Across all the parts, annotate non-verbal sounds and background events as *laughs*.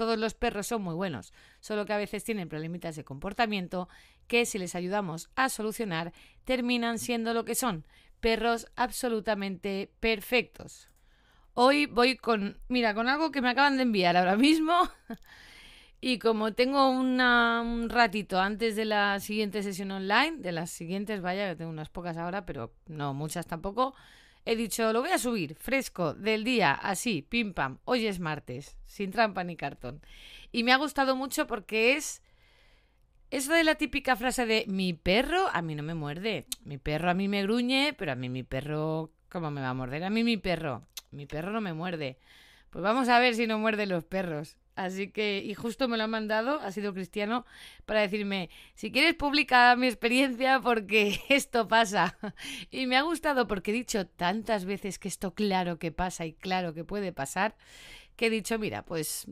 todos los perros son muy buenos, solo que a veces tienen problemitas de comportamiento que si les ayudamos a solucionar terminan siendo lo que son, perros absolutamente perfectos. Hoy voy con, mira, con algo que me acaban de enviar ahora mismo. *laughs* Y como tengo un ratito antes de la siguiente sesión online, de las siguientes, vaya, que tengo unas pocas ahora, pero no muchas tampoco, He dicho, lo voy a subir fresco del día, así, pim pam. Hoy es martes, sin trampa ni cartón. Y me ha gustado mucho porque es. Eso de la típica frase de mi perro a mí no me muerde. Mi perro a mí me gruñe, pero a mí mi perro. ¿Cómo me va a morder? A mí mi perro. Mi perro no me muerde. Pues vamos a ver si no muerden los perros. Así que, y justo me lo ha mandado, ha sido Cristiano, para decirme, si quieres publica mi experiencia porque *laughs* esto pasa. Y me ha gustado porque he dicho tantas veces que esto claro que pasa y claro que puede pasar, que he dicho, mira, pues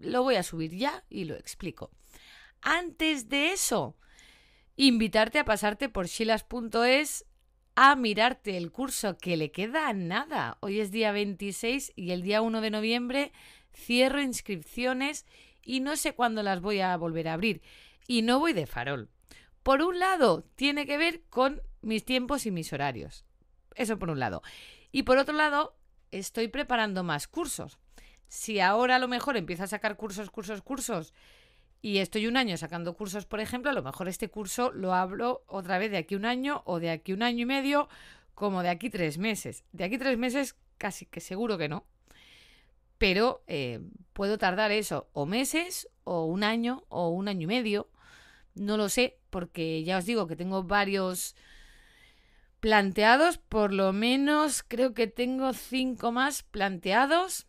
lo voy a subir ya y lo explico. Antes de eso, invitarte a pasarte por shilas.es a mirarte el curso que le queda nada. Hoy es día 26 y el día 1 de noviembre cierro inscripciones y no sé cuándo las voy a volver a abrir. Y no voy de farol. Por un lado, tiene que ver con mis tiempos y mis horarios. Eso por un lado. Y por otro lado, estoy preparando más cursos. Si ahora a lo mejor empiezo a sacar cursos, cursos, cursos, y estoy un año sacando cursos, por ejemplo, a lo mejor este curso lo hablo otra vez de aquí un año o de aquí un año y medio, como de aquí tres meses. De aquí tres meses casi que seguro que no, pero eh, puedo tardar eso o meses o un año o un año y medio, no lo sé, porque ya os digo que tengo varios planteados, por lo menos creo que tengo cinco más planteados.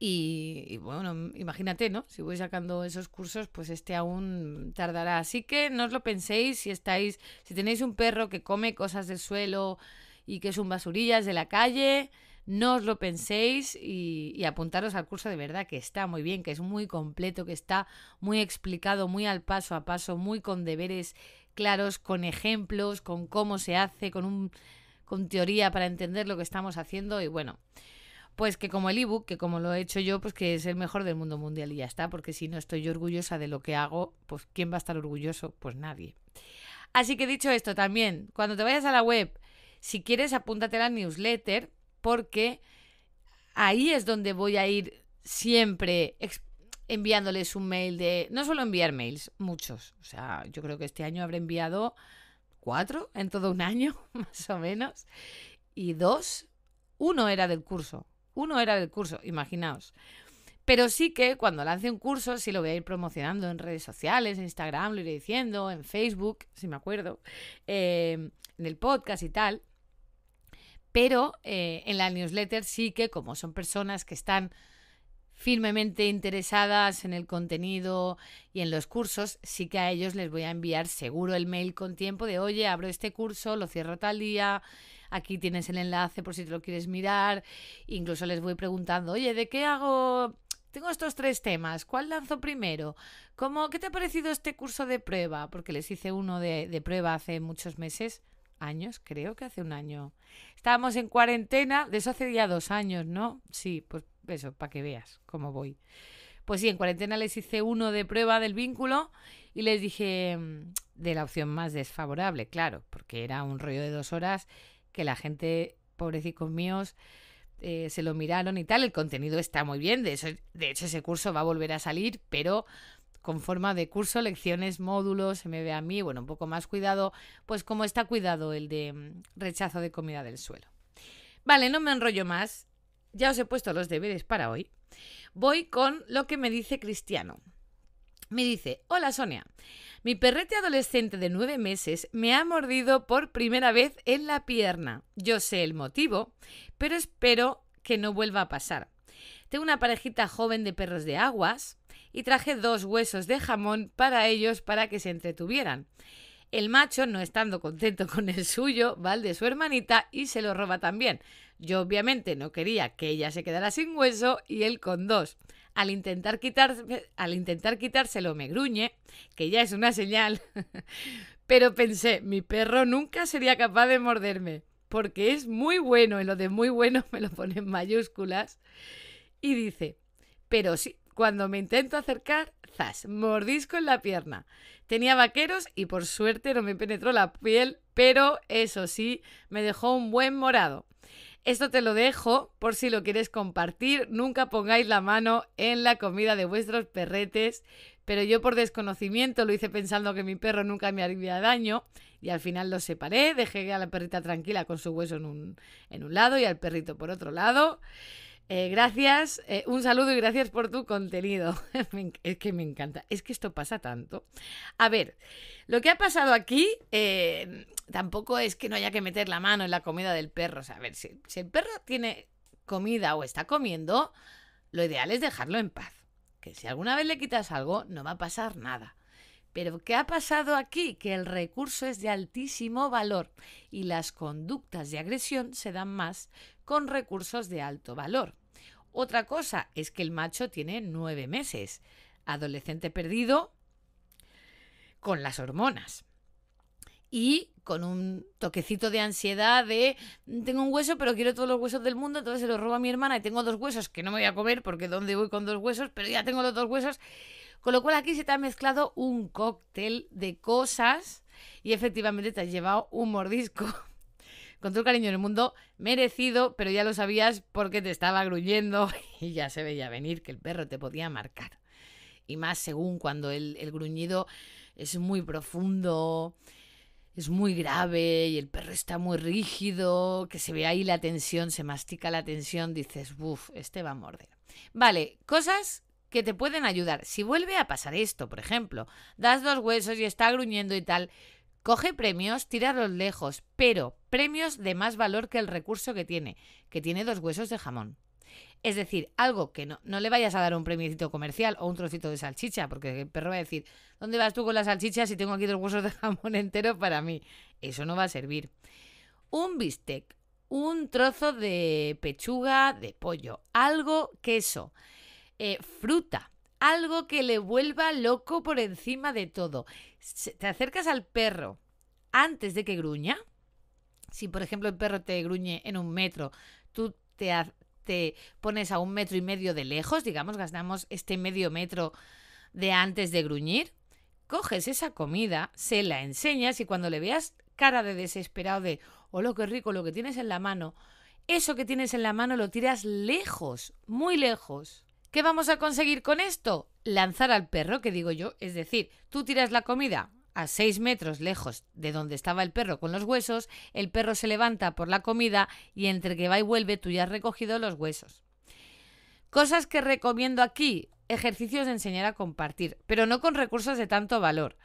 Y, bueno, imagínate, ¿no? Si voy sacando esos cursos, pues este aún tardará. Así que no os lo penséis si estáis, si tenéis un perro que come cosas del suelo y que es un basurillas de la calle, no os lo penséis y, apuntaros al curso de verdad, que está muy bien, que es muy completo, que está muy explicado, muy al paso a paso, muy con deberes claros, con ejemplos, con cómo se hace, con, un, con teoría para entender lo que estamos haciendo y bueno. Pues que como el ebook, que como lo he hecho yo, pues que es el mejor del mundo mundial y ya está, porque si no estoy orgullosa de lo que hago, pues ¿quién va a estar orgulloso? Pues nadie. Así que dicho esto también, cuando te vayas a la web, si quieres apúntate la newsletter, porque ahí es donde voy a ir siempre enviándoles un mail de... No solo enviar mails, muchos. O sea, yo creo que este año habré enviado cuatro en todo un año, *laughs* más o menos. Y dos, uno era del curso. Uno era del curso, imaginaos. Pero sí que cuando lance un curso, sí lo voy a ir promocionando en redes sociales, en Instagram, lo iré diciendo, en Facebook, si me acuerdo, eh, en el podcast y tal. Pero eh, en la newsletter sí que, como son personas que están firmemente interesadas en el contenido y en los cursos, sí que a ellos les voy a enviar seguro el mail con tiempo de, oye, abro este curso, lo cierro tal día, aquí tienes el enlace por si te lo quieres mirar. Incluso les voy preguntando, oye, ¿de qué hago? Tengo estos tres temas, ¿cuál lanzo primero? ¿Qué te ha parecido este curso de prueba? Porque les hice uno de prueba hace muchos meses años, creo que hace un año. Estábamos en cuarentena, de eso hace ya dos años, ¿no? Sí, pues eso, para que veas cómo voy. Pues sí, en cuarentena les hice uno de prueba del vínculo y les dije mm, de la opción más desfavorable, claro, porque era un rollo de dos horas que la gente, pobrecicos míos, eh, se lo miraron y tal. El contenido está muy bien, de, eso, de hecho ese curso va a volver a salir, pero con forma de curso, lecciones, módulos, se me ve a mí, bueno, un poco más cuidado, pues como está cuidado el de mm, rechazo de comida del suelo. Vale, no me enrollo más, ya os he puesto los deberes para hoy. Voy con lo que me dice Cristiano. Me dice, hola Sonia, mi perrete adolescente de nueve meses me ha mordido por primera vez en la pierna. Yo sé el motivo, pero espero que no vuelva a pasar. Tengo una parejita joven de perros de aguas y traje dos huesos de jamón para ellos para que se entretuvieran. El macho, no estando contento con el suyo, va al de su hermanita y se lo roba también. Yo obviamente no quería que ella se quedara sin hueso y él con dos. Al intentar, quitarse, al intentar quitárselo me gruñe, que ya es una señal. *laughs* Pero pensé, mi perro nunca sería capaz de morderme, porque es muy bueno, y lo de muy bueno *laughs* me lo pone en mayúsculas. Y dice, pero sí, cuando me intento acercar, zas, mordisco en la pierna. Tenía vaqueros y por suerte no me penetró la piel, pero eso sí, me dejó un buen morado. Esto te lo dejo por si lo quieres compartir. Nunca pongáis la mano en la comida de vuestros perretes, pero yo por desconocimiento lo hice pensando que mi perro nunca me haría daño y al final lo separé, dejé a la perrita tranquila con su hueso en un, en un lado y al perrito por otro lado. Eh, gracias, eh, un saludo y gracias por tu contenido. *laughs* es que me encanta, es que esto pasa tanto. A ver, lo que ha pasado aquí eh, tampoco es que no haya que meter la mano en la comida del perro. O a ver, si el perro tiene comida o está comiendo, lo ideal es dejarlo en paz. Que si alguna vez le quitas algo, no va a pasar nada. Pero ¿qué ha pasado aquí? Que el recurso es de altísimo valor y las conductas de agresión se dan más con recursos de alto valor. Otra cosa es que el macho tiene nueve meses, adolescente perdido con las hormonas y con un toquecito de ansiedad de tengo un hueso pero quiero todos los huesos del mundo, entonces se los roba a mi hermana y tengo dos huesos que no me voy a comer porque ¿dónde voy con dos huesos? Pero ya tengo los dos huesos. Con lo cual aquí se te ha mezclado un cóctel de cosas y efectivamente te has llevado un mordisco con todo el cariño del mundo, merecido, pero ya lo sabías porque te estaba gruñendo *laughs* y ya se veía venir que el perro te podía marcar. Y más según cuando el, el gruñido es muy profundo, es muy grave y el perro está muy rígido, que se ve ahí la tensión, se mastica la tensión, dices, uff, este va a morder. Vale, cosas que te pueden ayudar. Si vuelve a pasar esto, por ejemplo, das dos huesos y está gruñendo y tal, Coge premios, tirarlos lejos, pero premios de más valor que el recurso que tiene, que tiene dos huesos de jamón. Es decir, algo que no, no le vayas a dar un premiecito comercial o un trocito de salchicha, porque el perro va a decir, ¿dónde vas tú con la salchicha si tengo aquí dos huesos de *laughs* jamón entero para mí? Eso no va a servir. Un bistec, un trozo de pechuga de pollo, algo queso, eh, fruta, algo que le vuelva loco por encima de todo. Te acercas al perro antes de que gruña. Si, por ejemplo, el perro te gruñe en un metro, tú te, te pones a un metro y medio de lejos, digamos, gastamos este medio metro de antes de gruñir, coges esa comida, se la enseñas y cuando le veas cara de desesperado de, oh, lo que rico, lo que tienes en la mano, eso que tienes en la mano lo tiras lejos, muy lejos. ¿Qué vamos a conseguir con esto? Lanzar al perro, que digo yo, es decir, tú tiras la comida a 6 metros lejos de donde estaba el perro con los huesos, el perro se levanta por la comida y entre que va y vuelve tú ya has recogido los huesos. Cosas que recomiendo aquí, ejercicios de enseñar a compartir, pero no con recursos de tanto valor.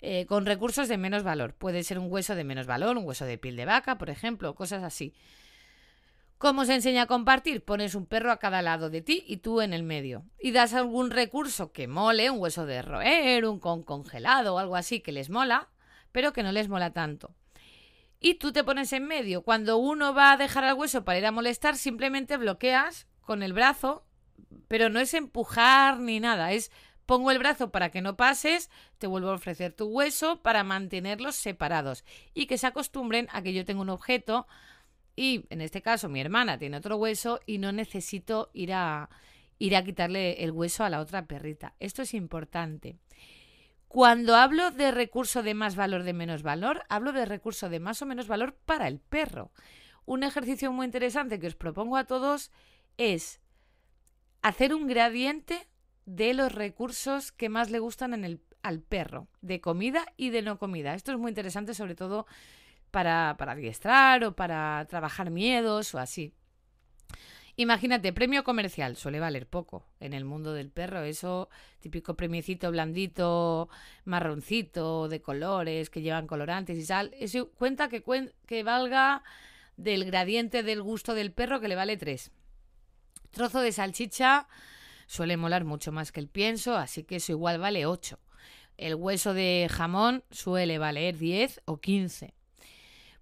Eh, con recursos de menos valor. Puede ser un hueso de menos valor, un hueso de piel de vaca, por ejemplo, cosas así. ¿Cómo se enseña a compartir? Pones un perro a cada lado de ti y tú en el medio. Y das algún recurso que mole, un hueso de roer, un con congelado o algo así que les mola, pero que no les mola tanto. Y tú te pones en medio. Cuando uno va a dejar al hueso para ir a molestar, simplemente bloqueas con el brazo, pero no es empujar ni nada, es pongo el brazo para que no pases, te vuelvo a ofrecer tu hueso para mantenerlos separados y que se acostumbren a que yo tengo un objeto y en este caso mi hermana tiene otro hueso y no necesito ir a, ir a quitarle el hueso a la otra perrita. Esto es importante. Cuando hablo de recurso de más valor, de menos valor, hablo de recurso de más o menos valor para el perro. Un ejercicio muy interesante que os propongo a todos es hacer un gradiente de los recursos que más le gustan al perro, de comida y de no comida. Esto es muy interesante, sobre todo para, para adiestrar o para trabajar miedos o así. Imagínate, premio comercial suele valer poco en el mundo del perro, eso típico premiecito blandito, marroncito, de colores, que llevan colorantes y sal, eso cuenta que, que valga del gradiente del gusto del perro que le vale 3. Trozo de salchicha suele molar mucho más que el pienso, así que eso igual vale 8. El hueso de jamón suele valer 10 o 15.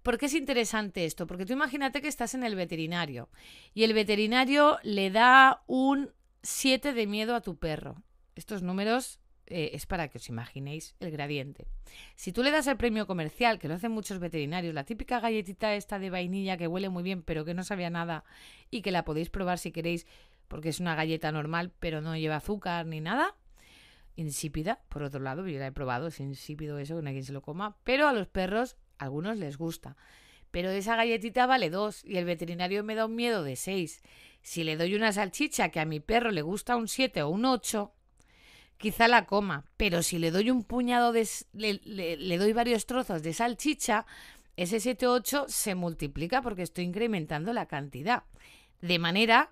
¿Por qué es interesante esto? Porque tú imagínate que estás en el veterinario y el veterinario le da un 7 de miedo a tu perro. Estos números eh, es para que os imaginéis el gradiente. Si tú le das el premio comercial, que lo hacen muchos veterinarios, la típica galletita esta de vainilla que huele muy bien pero que no sabía nada y que la podéis probar si queréis porque es una galleta normal pero no lleva azúcar ni nada, insípida, por otro lado, yo la he probado, es insípido eso, que nadie se lo coma, pero a los perros algunos les gusta. Pero esa galletita vale dos y el veterinario me da un miedo de seis. Si le doy una salchicha que a mi perro le gusta un siete o un ocho, quizá la coma. Pero si le doy un puñado de... le, doy varios trozos de salchicha, ese 7 8 se multiplica porque estoy incrementando la cantidad. De manera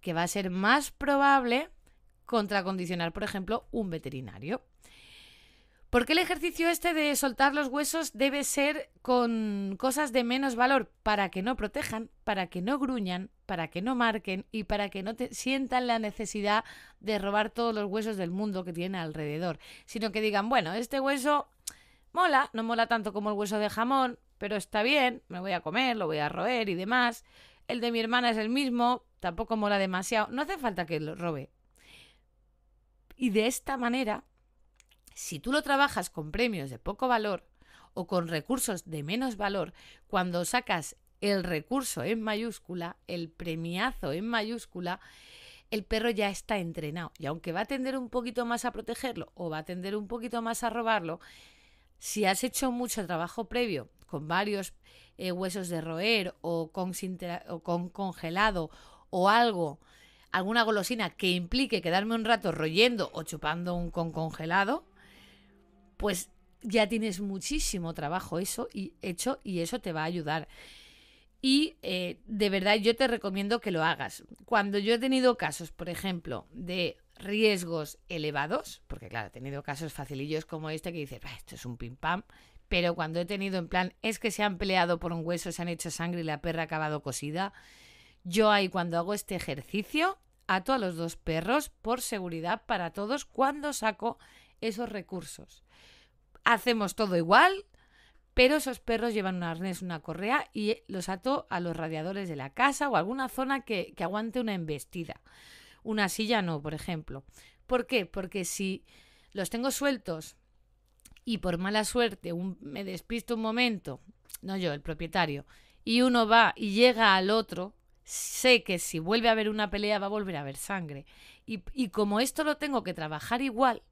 que va a ser más probable contracondicionar, por ejemplo, un veterinario. ¿Por qué el ejercicio este de soltar los huesos debe ser con cosas de menos valor? Para que no protejan, para que no gruñan, para que no marquen y para que no te sientan la necesidad de robar todos los huesos del mundo que tienen alrededor. Sino que digan, bueno, este hueso mola, no mola tanto como el hueso de jamón, pero está bien, me voy a comer, lo voy a roer y demás. El de mi hermana es el mismo, tampoco mola demasiado. No hace falta que lo robe. Y de esta manera si tú lo trabajas con premios de poco valor o con recursos de menos valor, cuando sacas el recurso en mayúscula, el premiazo en mayúscula, el perro ya está entrenado. Y aunque va a tender un poquito más a protegerlo o va a tender un poquito más a robarlo, si has hecho mucho trabajo previo con varios eh, huesos de roer o con, con congelado o algo, alguna golosina que implique quedarme un rato royendo o chupando un con congelado, pues ya tienes muchísimo trabajo eso y hecho y eso te va a ayudar. Y eh, de verdad yo te recomiendo que lo hagas. Cuando yo he tenido casos, por ejemplo, de riesgos elevados, porque claro, he tenido casos facilillos como este que dices, esto es un pim pam, pero cuando he tenido en plan, es que se han peleado por un hueso, se han hecho sangre y la perra ha acabado cosida, yo ahí cuando hago este ejercicio, ato a los dos perros por seguridad para todos cuando saco esos recursos. Hacemos todo igual, pero esos perros llevan un arnés, una correa y los ato a los radiadores de la casa o a alguna zona que, aguante una embestida. Una silla no, por ejemplo. ¿Por qué? Porque si los tengo sueltos y por mala suerte me despisto un momento, no yo, el propietario, y uno va y llega al otro, sé que si vuelve a haber una pelea va a volver a haber sangre. Y, y como esto lo tengo que trabajar igual,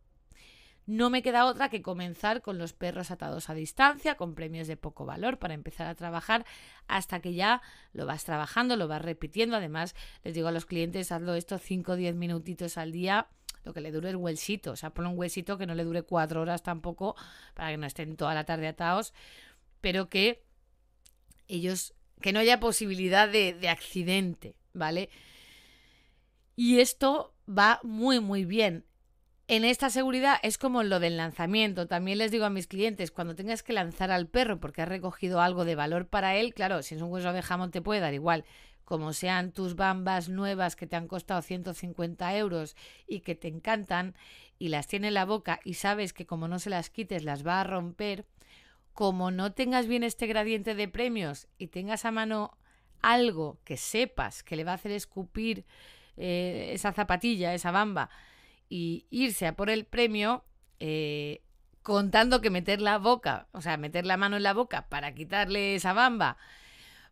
no me queda otra que comenzar con los perros atados a distancia, con premios de poco valor para empezar a trabajar hasta que ya lo vas trabajando, lo vas repitiendo. Además, les digo a los clientes, hazlo esto 5 o 10 minutitos al día lo que le dure el huesito, o sea, pon un huesito que no le dure cuatro horas tampoco, para que no estén toda la tarde atados, pero que ellos, que no haya posibilidad de, de accidente, ¿vale? Y esto va muy, muy bien. En esta seguridad es como lo del lanzamiento. También les digo a mis clientes, cuando tengas que lanzar al perro porque has recogido algo de valor para él, claro, si es un hueso de jamón te puede dar igual. Como sean tus bambas nuevas que te han costado 150 euros y que te encantan y las tiene en la boca y sabes que como no se las quites las va a romper, como no tengas bien este gradiente de premios y tengas a mano algo que sepas que le va a hacer escupir eh, esa zapatilla, esa bamba, y irse a por el premio eh, contando que meter la boca, o sea, meter la mano en la boca para quitarle esa bamba,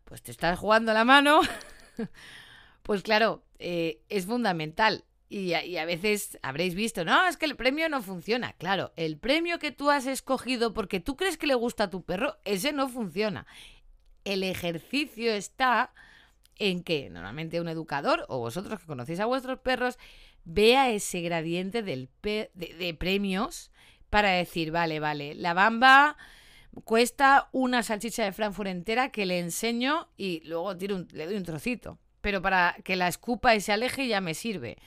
pues te estás jugando la mano, *laughs* pues claro, eh, es fundamental. Y y a, veces habréis visto, no, es que el premio no funciona. Claro, el premio que tú has escogido porque tú crees que le gusta a tu perro, ese no funciona. El ejercicio está en que normalmente un educador o vosotros que conocéis a vuestros perros vea ese gradiente del de, premios para decir, vale, vale, la bamba cuesta una salchicha de Frankfurt entera que le enseño y luego le doy un trocito. Pero para que la escupa y se aleje ya me sirve.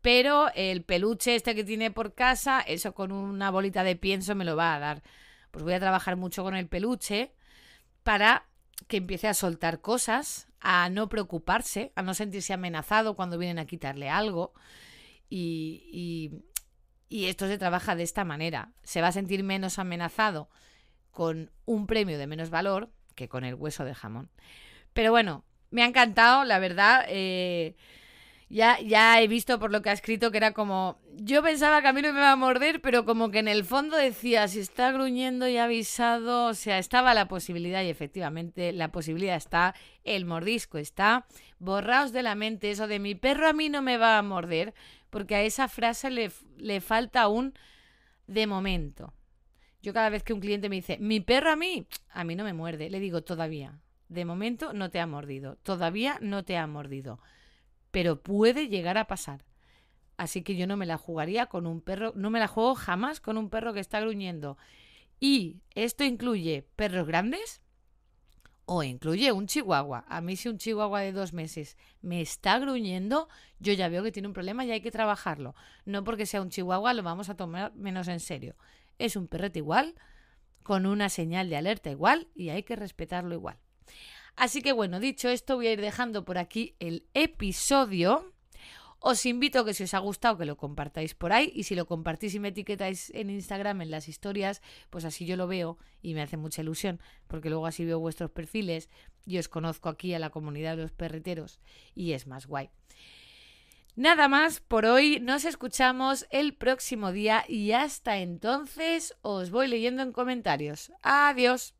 Pero el peluche este que tiene por casa, eso con una bolita de pienso me lo va a dar. Pues voy a trabajar mucho con el peluche para que empiece a soltar cosas, a no preocuparse, a no sentirse amenazado cuando vienen a quitarle algo y, esto se trabaja de esta manera. Se va a sentir menos amenazado con un premio de menos valor que con el hueso de jamón. Pero bueno, me ha encantado, la verdad. Eh, ya, ya he visto por lo que ha escrito que era como. Yo pensaba que a mí no me iba a morder, pero como que en el fondo decía, si está gruñendo y avisado, o sea, estaba la posibilidad y efectivamente la posibilidad está, el mordisco está. Borraos de la mente eso de mi perro a mí no me va a morder porque a esa frase le, falta un de momento. Yo cada vez que un cliente me dice, mi perro a mí, a mí no me muerde, le digo todavía. De momento no te ha mordido, todavía no te ha mordido, pero puede llegar a pasar. Así que yo no me la jugaría con un perro, no me la juego jamás con un perro que está gruñendo. Y esto incluye perros grandes, o incluye un chihuahua. A mí si un chihuahua de dos meses me está gruñendo, yo ya veo que tiene un problema y hay que trabajarlo. No porque sea un chihuahua lo vamos a tomar menos en serio. Es un perrete igual, con una señal de alerta igual y hay que respetarlo igual. Así que bueno, dicho esto, voy a ir dejando por aquí el episodio os invito a que si os ha gustado que lo compartáis por ahí y si lo compartís y me etiquetáis en Instagram en las historias, pues así yo lo veo y me hace mucha ilusión porque luego así veo vuestros perfiles y os conozco aquí a la comunidad de los perreteros y es más guay. Nada más por hoy, nos escuchamos el próximo día y hasta entonces os voy leyendo en comentarios. Adiós.